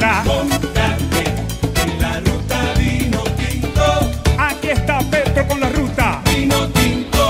la Aquí está Petro con la ruta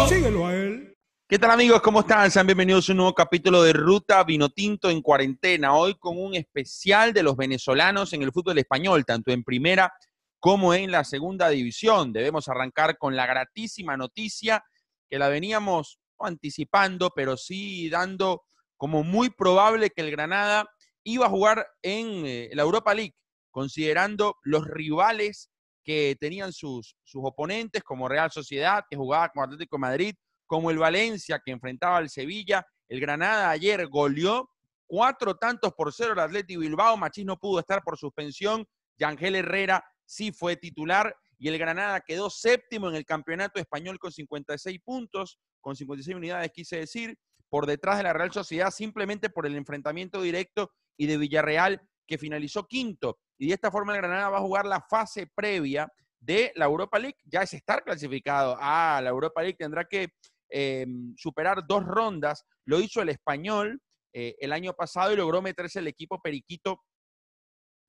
Síguelo a él. ¿Qué tal amigos? ¿Cómo están? Sean bienvenidos a un nuevo capítulo de Ruta Vino Tinto en cuarentena. Hoy con un especial de los venezolanos en el fútbol español, tanto en primera como en la segunda división. Debemos arrancar con la gratísima noticia que la veníamos anticipando, pero sí dando como muy probable que el Granada iba a jugar en eh, la Europa League, considerando los rivales que tenían sus, sus oponentes, como Real Sociedad, que jugaba con Atlético de Madrid, como el Valencia, que enfrentaba al Sevilla. El Granada ayer goleó cuatro tantos por cero el Atlético Bilbao. Machís no pudo estar por suspensión. Yangel Herrera sí fue titular y el Granada quedó séptimo en el campeonato español con 56 puntos, con 56 unidades, quise decir por detrás de la Real Sociedad simplemente por el enfrentamiento directo y de Villarreal que finalizó quinto. Y de esta forma el Granada va a jugar la fase previa de la Europa League. Ya es estar clasificado a ah, la Europa League. Tendrá que eh, superar dos rondas. Lo hizo el español eh, el año pasado y logró meterse el equipo periquito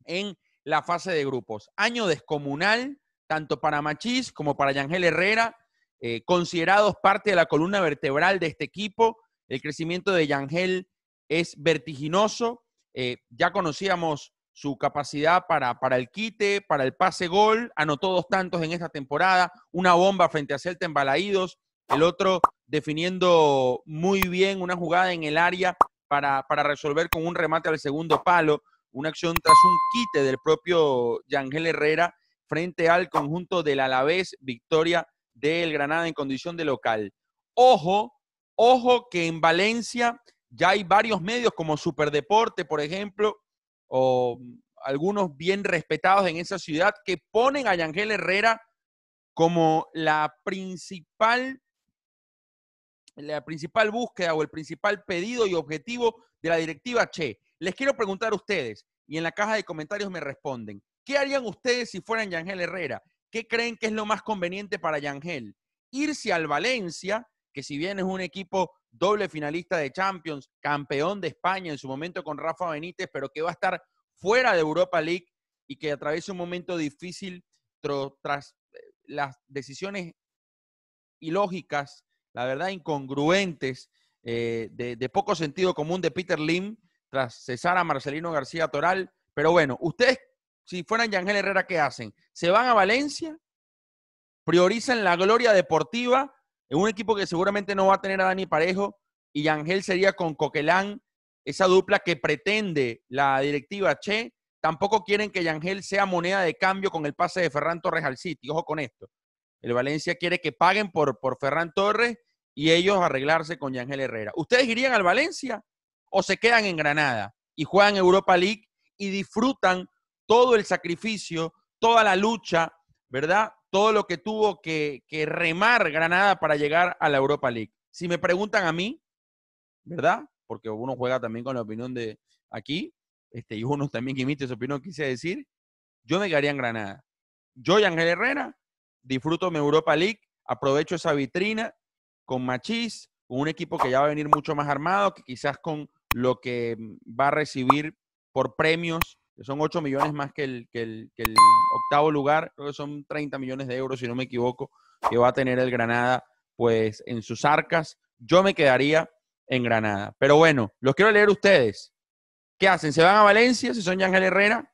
en la fase de grupos. Año descomunal, tanto para Machís como para Yangel Herrera, eh, considerados parte de la columna vertebral de este equipo. El crecimiento de Yangel es vertiginoso. Eh, ya conocíamos su capacidad para, para, el quite, para el pase gol. Anotó dos tantos en esta temporada, una bomba frente a Celta embalaídos. el otro definiendo muy bien una jugada en el área para, para resolver con un remate al segundo palo, una acción tras un quite del propio Yangel Herrera frente al conjunto del Alavés, victoria del Granada en condición de local. Ojo, Ojo que en Valencia ya hay varios medios como Superdeporte, por ejemplo, o algunos bien respetados en esa ciudad que ponen a Yangel Herrera como la principal, la principal búsqueda o el principal pedido y objetivo de la directiva Che. Les quiero preguntar a ustedes, y en la caja de comentarios me responden, ¿qué harían ustedes si fueran Yangel Herrera? ¿Qué creen que es lo más conveniente para Yangel? ¿Irse al Valencia que si bien es un equipo doble finalista de Champions, campeón de España en su momento con Rafa Benítez, pero que va a estar fuera de Europa League y que atraviesa un momento difícil tras eh, las decisiones ilógicas, la verdad incongruentes, eh, de, poco sentido común de Peter Lim, tras César a Marcelino García Toral. Pero bueno, ustedes, si fueran Yangel Herrera, ¿qué hacen? ¿Se van a Valencia? ¿Priorizan la gloria deportiva en un equipo que seguramente no va a tener a Dani Parejo y Ángel sería con Coquelán, esa dupla que pretende la directiva Che. Tampoco quieren que Yangel sea moneda de cambio con el pase de Ferran Torres al City. Ojo con esto. El Valencia quiere que paguen por, por Ferran Torres y ellos arreglarse con Yangel Herrera. ¿Ustedes irían al Valencia o se quedan en Granada y juegan Europa League y disfrutan todo el sacrificio, toda la lucha, ¿verdad? todo lo que tuvo que, remar Granada para llegar a la Europa League. Si me preguntan a mí, ¿verdad? Porque uno juega también con la opinión de aquí, este, y uno también que emite su opinión, quise decir, yo me quedaría en Granada. Yo y Ángel Herrera disfruto mi Europa League, aprovecho esa vitrina con Machís, con un equipo que ya va a venir mucho más armado, que quizás con lo que va a recibir por premios que son 8 millones más que el, octavo lugar, creo que son 30 millones de euros, si no me equivoco, que va a tener el Granada pues en sus arcas. Yo me quedaría en Granada. Pero bueno, los quiero leer ustedes. ¿Qué hacen? ¿Se van a Valencia si son Ángel Herrera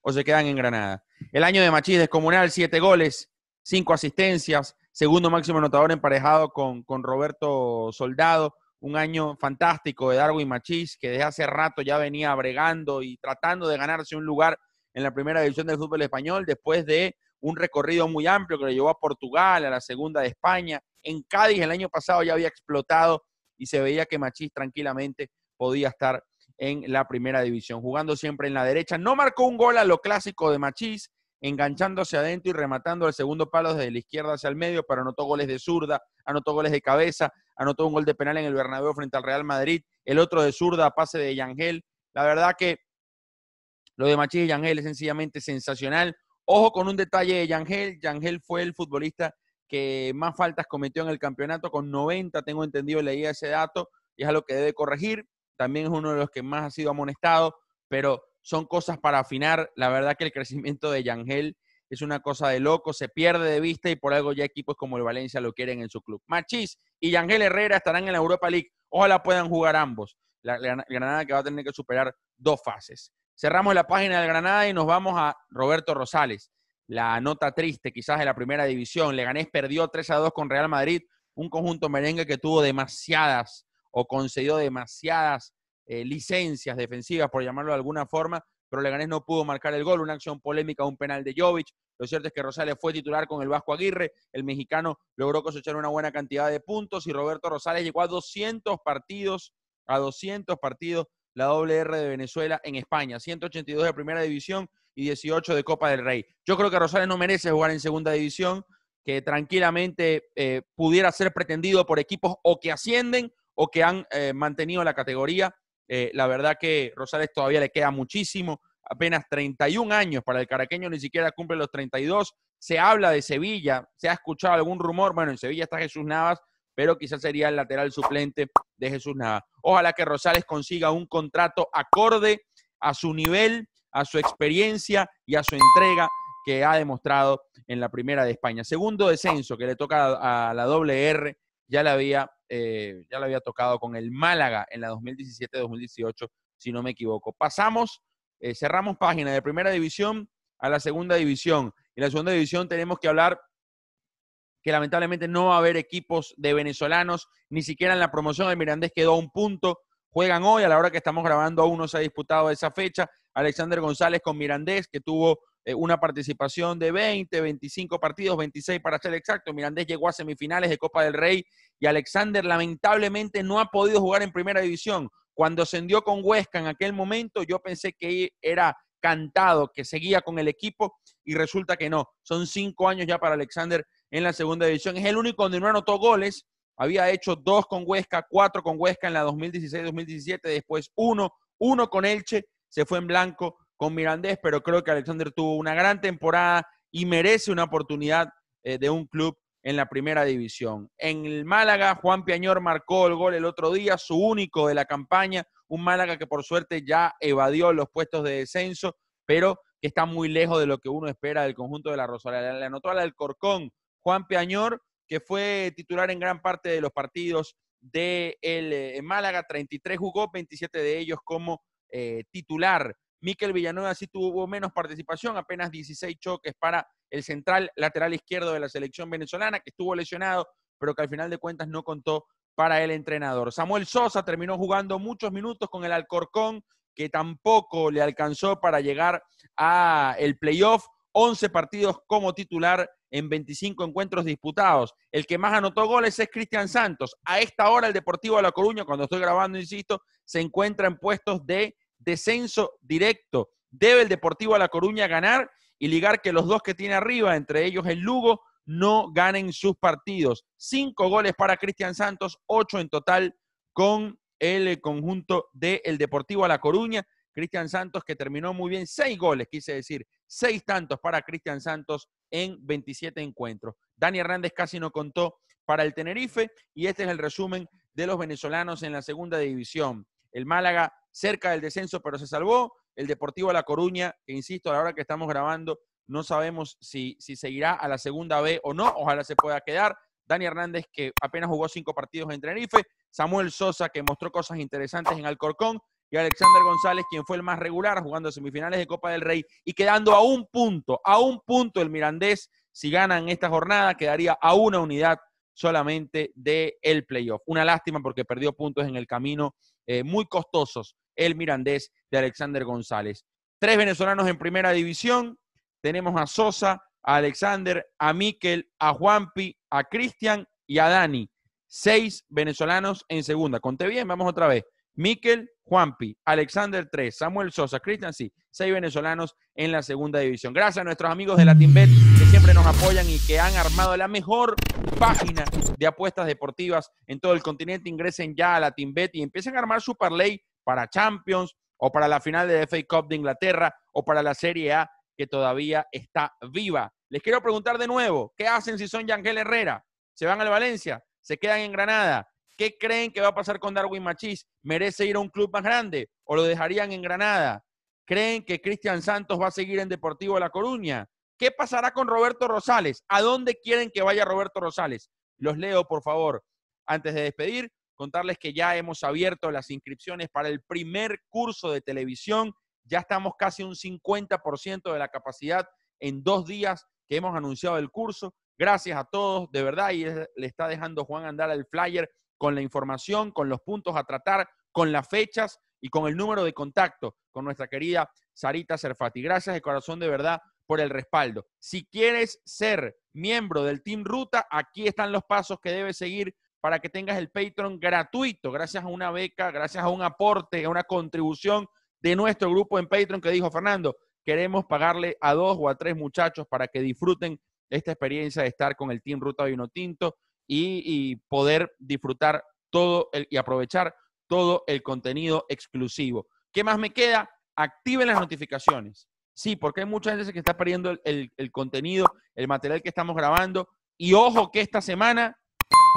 o se quedan en Granada? El año de Machís descomunal, siete goles, cinco asistencias, segundo máximo anotador emparejado con, con Roberto Soldado, un año fantástico de Darwin Machís, que desde hace rato ya venía bregando y tratando de ganarse un lugar en la primera división del fútbol español, después de un recorrido muy amplio que lo llevó a Portugal, a la segunda de España. En Cádiz el año pasado ya había explotado y se veía que Machís tranquilamente podía estar en la primera división, jugando siempre en la derecha. No marcó un gol a lo clásico de Machís, enganchándose adentro y rematando al segundo palo desde la izquierda hacia el medio, pero anotó goles de zurda, anotó goles de cabeza, anotó un gol de penal en el Bernabéu frente al Real Madrid, el otro de zurda, pase de Yangel. La verdad que lo de Machís y Yangel es sencillamente sensacional. Ojo con un detalle de Yangel. Yangel fue el futbolista que más faltas cometió en el campeonato, con 90, tengo entendido, leía ese dato, y es algo que debe corregir. También es uno de los que más ha sido amonestado, pero son cosas para afinar. La verdad que el crecimiento de Yangel es una cosa de loco, se pierde de vista y por algo ya equipos como el Valencia lo quieren en su club. Machís y Yangel Herrera estarán en la Europa League. Ojalá puedan jugar ambos. La, Granada que va a tener que superar dos fases. Cerramos la página del Granada y nos vamos a Roberto Rosales. La nota triste quizás de la primera división. Leganés perdió 3 a 2 con Real Madrid, un conjunto merengue que tuvo demasiadas o concedió demasiadas eh, licencias defensivas, por llamarlo de alguna forma, pero Leganés no pudo marcar el gol, una acción polémica, un penal de Jovic. Lo cierto es que Rosales fue titular con el Vasco Aguirre, el mexicano logró cosechar una buena cantidad de puntos y Roberto Rosales llegó a 200 partidos, a 200 partidos la doble R de Venezuela en España, 182 de Primera División y 18 de Copa del Rey. Yo creo que Rosales no merece jugar en Segunda División, que tranquilamente eh, pudiera ser pretendido por equipos o que ascienden o que han eh, mantenido la categoría eh, la verdad que Rosales todavía le queda muchísimo, apenas 31 años para el caraqueño, ni siquiera cumple los 32. Se habla de Sevilla, se ha escuchado algún rumor, bueno, en Sevilla está Jesús Navas, pero quizás sería el lateral suplente de Jesús Navas. Ojalá que Rosales consiga un contrato acorde a su nivel, a su experiencia y a su entrega que ha demostrado en la primera de España. Segundo descenso que le toca a la doble R, ya la había eh, ya lo había tocado con el Málaga en la 2017-2018, si no me equivoco. Pasamos, eh, cerramos página de primera división a la segunda división. En la segunda división tenemos que hablar que lamentablemente no va a haber equipos de venezolanos, ni siquiera en la promoción. de Mirandés quedó un punto. Juegan hoy, a la hora que estamos grabando, aún no se ha disputado esa fecha. Alexander González con Mirandés, que tuvo eh, una participación de 20, 25 partidos, 26 para ser exacto. Mirandés llegó a semifinales de Copa del Rey y Alexander lamentablemente no ha podido jugar en primera división. Cuando ascendió con Huesca en aquel momento, yo pensé que era cantado, que seguía con el equipo y resulta que no. Son cinco años ya para Alexander en la segunda división. Es el único donde no anotó goles. Había hecho dos con Huesca, cuatro con Huesca en la 2016-2017, después uno, uno con Elche, se fue en blanco con Mirandés, pero creo que Alexander tuvo una gran temporada y merece una oportunidad eh, de un club en la primera división. En el Málaga, Juan Piañor marcó el gol el otro día, su único de la campaña, un Málaga que por suerte ya evadió los puestos de descenso, pero que está muy lejos de lo que uno espera del conjunto de la Rosaleda. Le anotó al Corcón, Juan Piañor, que fue titular en gran parte de los partidos de el, eh, Málaga, 33 jugó, 27 de ellos como eh, titular. Miquel Villanueva sí tuvo menos participación, apenas 16 choques para el central lateral izquierdo de la selección venezolana, que estuvo lesionado, pero que al final de cuentas no contó para el entrenador. Samuel Sosa terminó jugando muchos minutos con el Alcorcón, que tampoco le alcanzó para llegar a el playoff. 11 partidos como titular en 25 encuentros disputados. El que más anotó goles es Cristian Santos. A esta hora el Deportivo de La Coruña, cuando estoy grabando, insisto, se encuentra en puestos de descenso directo. Debe el Deportivo a La Coruña ganar y ligar que los dos que tiene arriba, entre ellos el Lugo, no ganen sus partidos. Cinco goles para Cristian Santos, ocho en total con el eh, conjunto del Deportivo a La Coruña. Cristian Santos que terminó muy bien, seis goles, quise decir, seis tantos para Cristian Santos en 27 encuentros. Dani Hernández casi no contó para el Tenerife y este es el resumen de los venezolanos en la segunda división. El Málaga cerca del descenso, pero se salvó. El Deportivo La Coruña, que insisto, a la hora que estamos grabando, no sabemos si, si seguirá a la segunda B o no. Ojalá se pueda quedar. Dani Hernández, que apenas jugó cinco partidos en Tenerife. Samuel Sosa, que mostró cosas interesantes en Alcorcón. Y Alexander González, quien fue el más regular jugando semifinales de Copa del Rey y quedando a un punto, a un punto el Mirandés. Si ganan esta jornada, quedaría a una unidad solamente del el playoff. Una lástima porque perdió puntos en el camino eh, muy costosos el Mirandés de Alexander González. Tres venezolanos en primera división. Tenemos a Sosa, a Alexander, a Miquel, a Juanpi, a Cristian y a Dani. Seis venezolanos en segunda. Conté bien, vamos otra vez. Miquel, Juanpi, Alexander tres. Samuel Sosa, Cristian sí, seis venezolanos en la segunda división. Gracias a nuestros amigos de la Latinbet que siempre nos apoyan y que han armado la mejor página de apuestas deportivas en todo el continente. Ingresen ya a Latinbet y empiecen a armar su parlay para Champions o para la final de FA Cup de Inglaterra o para la Serie A que todavía está viva. Les quiero preguntar de nuevo, ¿qué hacen si son Yangel Herrera? ¿Se van al Valencia? ¿Se quedan en Granada? ¿Qué creen que va a pasar con Darwin Machís? ¿Merece ir a un club más grande o lo dejarían en Granada? ¿Creen que Cristian Santos va a seguir en Deportivo La Coruña? ¿Qué pasará con Roberto Rosales? ¿A dónde quieren que vaya Roberto Rosales? Los leo, por favor. Antes de despedir, contarles que ya hemos abierto las inscripciones para el primer curso de televisión. Ya estamos casi un 50% de la capacidad en dos días que hemos anunciado el curso. Gracias a todos, de verdad, y le está dejando Juan Andar el flyer con la información, con los puntos a tratar, con las fechas y con el número de contacto con nuestra querida Sarita Serfati. Gracias de corazón, de verdad, por el respaldo. Si quieres ser miembro del Team Ruta, aquí están los pasos que debes seguir para que tengas el Patreon gratuito, gracias a una beca, gracias a un aporte, a una contribución de nuestro grupo en Patreon que dijo Fernando, queremos pagarle a dos o a tres muchachos para que disfruten esta experiencia de estar con el Team Ruta Vino Tinto y, poder disfrutar todo y aprovechar todo el contenido exclusivo. ¿Qué más me queda? Activen las notificaciones. Sí, porque hay muchas veces que está perdiendo el contenido, el material que estamos grabando. Y ojo que esta semana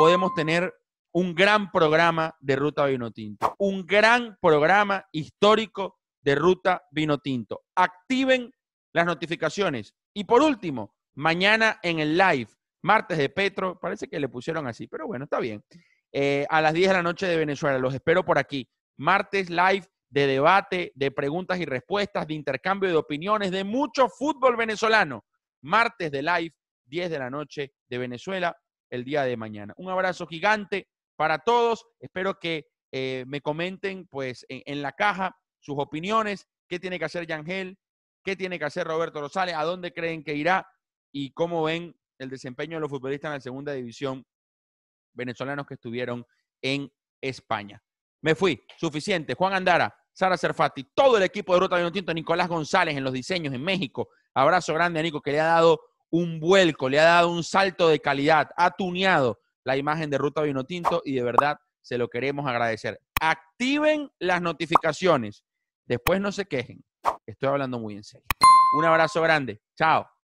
podemos tener un gran programa de Ruta Vino Tinto. un gran programa histórico de Ruta Vino Tinto. Activen las notificaciones. Y por último, mañana en el live, martes de Petro, parece que le pusieron así, pero bueno, está bien. Eh, a las 10 de la noche de Venezuela, los espero por aquí. Martes live de debate, de preguntas y respuestas, de intercambio de opiniones, de mucho fútbol venezolano. Martes de live, 10 de la noche de Venezuela el día de mañana. Un abrazo gigante para todos. Espero que eh, me comenten pues en, la caja sus opiniones, qué tiene que hacer Yangel, qué tiene que hacer Roberto Rosales, a dónde creen que irá y cómo ven el desempeño de los futbolistas en la segunda división venezolanos que estuvieron en España. Me fui, suficiente. Juan Andara, Sara Cerfati, todo el equipo de Ruta tinto, Nicolás González en los diseños en México. Abrazo grande a Nico que le ha dado un vuelco, le ha dado un salto de calidad, ha tuneado la imagen de Ruta Vinotinto y de verdad se lo queremos agradecer. Activen las notificaciones. Después no se quejen. Estoy hablando muy en serio. Un abrazo grande. Chao.